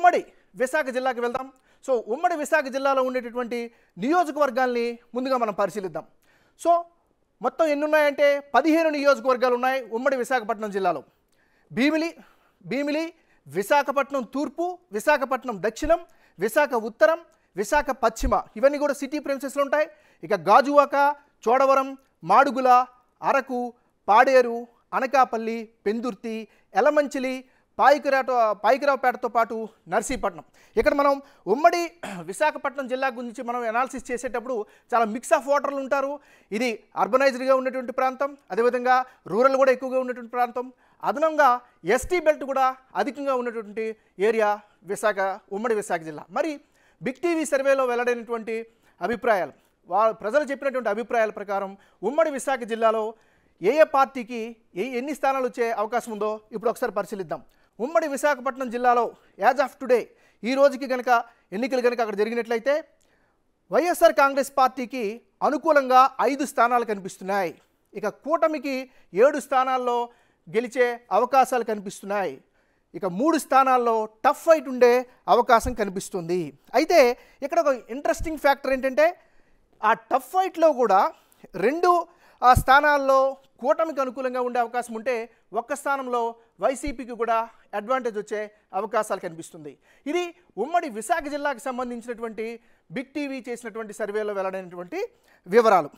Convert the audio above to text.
ఉమ్మడి విశాఖ జిల్లాకి వెళ్దాం సో ఉమ్మడి విశాఖ జిల్లాలో ఉండేటటువంటి నియోజకవర్గాల్ని ముందుగా మనం పరిశీలిద్దాం సో మొత్తం ఎన్ని ఉన్నాయంటే పదిహేను నియోజకవర్గాలు ఉన్నాయి ఉమ్మడి విశాఖపట్నం జిల్లాలో భీమిలి భీమిలి విశాఖపట్నం తూర్పు విశాఖపట్నం దక్షిణం విశాఖ ఉత్తరం విశాఖ పశ్చిమ ఇవన్నీ కూడా సిటీ ప్రెమిసెస్లో ఉంటాయి ఇక గాజువాక చోడవరం మాడుగుల అరకు పాడేరు అనకాపల్లి పెందుర్తి ఎలమంచిలి పాయికిరాట పాయికిరావుపేటతో పాటు నర్సీపట్నం ఇక్కడ మనం ఉమ్మడి విశాఖపట్నం జిల్లా గురించి మనం ఎనాలిసిస్ చేసేటప్పుడు చాలా మిక్స్ ఆఫ్ వాటర్లు ఉంటారు ఇది అర్బనైజ్డ్గా ఉన్నటువంటి ప్రాంతం అదేవిధంగా రూరల్ కూడా ఎక్కువగా ఉన్నటువంటి ప్రాంతం అదనంగా ఎస్టీ బెల్ట్ కూడా అధికంగా ఉన్నటువంటి ఏరియా విశాఖ ఉమ్మడి విశాఖ జిల్లా మరి బిగ్ టీవీ సర్వేలో వెల్లడైనటువంటి అభిప్రాయాలు వాళ్ళు ప్రజలు చెప్పినటువంటి అభిప్రాయాల ప్రకారం ఉమ్మడి విశాఖ జిల్లాలో ఏ ఏ పార్టీకి ఏ ఎన్ని స్థానాలు వచ్చే అవకాశం ఉందో ఇప్పుడు ఒకసారి పరిశీలిద్దాం ఉమ్మడి విశాఖపట్నం జిల్లాలో యాజ్ ఆఫ్ టుడే ఈ రోజుకి గనక ఎన్నికలు గనక అక్కడ జరిగినట్లయితే వైఎస్ఆర్ కాంగ్రెస్ పార్టీకి అనుకూలంగా ఐదు స్థానాలు కనిపిస్తున్నాయి ఇక కూటమికి ఏడు స్థానాల్లో గెలిచే అవకాశాలు కనిపిస్తున్నాయి ఇక మూడు స్థానాల్లో టఫ్ ఫైట్ ఉండే అవకాశం కనిపిస్తుంది అయితే ఇక్కడ ఒక ఇంట్రెస్టింగ్ ఫ్యాక్టర్ ఏంటంటే ఆ టఫ్ ఫైట్లో కూడా రెండు ఆ స్థానాల్లో కూటమికి అనుకూలంగా ఉండే అవకాశం ఉంటే ఒక్క స్థానంలో వైసీపీకి కూడా అడ్వాంటేజ్ వచ్చే అవకాశాలు కనిపిస్తుంది ఇది ఉమ్మడి విశాఖ జిల్లాకు సంబంధించినటువంటి బిగ్ టీవీ చేసినటువంటి సర్వేలో వెల్లడైనటువంటి వివరాలు